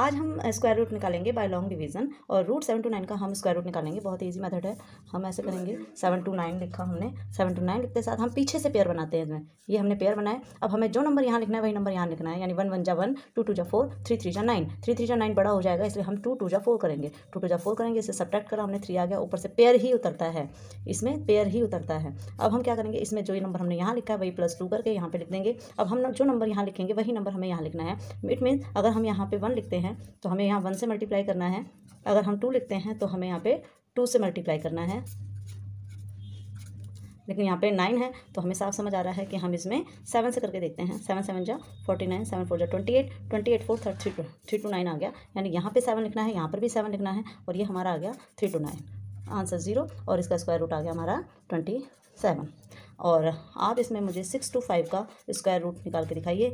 आज हम square root निकालेंगे बाय लॉन्ग डिवीजन और रूट सेवन टू नाइन का हम स्क्वायर रूट निकालेंगे बहुत ईजी मेथड है हम ऐसे करेंगे सेवन टू नाइन लिखा हमने सेवन टू नाइन लिखते साथ हम पीछे से पेयर बनाते हैं इसमें ये हमने पेयर बनाए अब हमें जो नंबर यहाँ लिखना है वही नंबर यहाँ लिखना है यानी वन वन जा वन टू टू जा फोर थ्री थ्री जा नाइन थ्री थ्री जा नाइन बड़ा हो जाएगा इसलिए हम टू टू जा फोर करेंगे टू टू जा फोर करेंगे इसे सब्ट्रैक्ट करा हमने थ्री आ गया ऊपर से पेयर ही उतरता है इसमें पेयर ही उतरता है अब हम क्या करेंगे इसमें जो ये नंबर हमने यहाँ लिखा है वही प्लस टू करके यहाँ पर लिख देंगे अब हम जो नंबर यहाँ लिखेंगे वही नंबर हमें यहाँ लिखना है इट मीन अगर हम यहाँ पर वन लिखते हैं हैं तो हमें यहाँ वन से मल्टीप्लाई करना है अगर हम टू लिखते हैं तो हमें यहाँ पे टू से मल्टीप्लाई करना है लेकिन यहाँ पे नाइन है तो हमें साफ समझ आ रहा है कि हम इसमें सेवन से करके देखते हैं सेवन सेवन जा फोर्टी नाइन सेवन फोर जा twenty eight twenty eight four thirty three two three two nine आ गया यानी यहाँ पे सेवन लिखना है यहाँ पर भी सेवन लिखना है और ये हमारा आ गया three two nine answer zero और इसका स्क्वायर रूट आ गया हमारा ट्वेंटी सेवन और आप इसमें मुझे सिक्स टू फाइव का स्क्वायर रूट निकाल के दिखाइए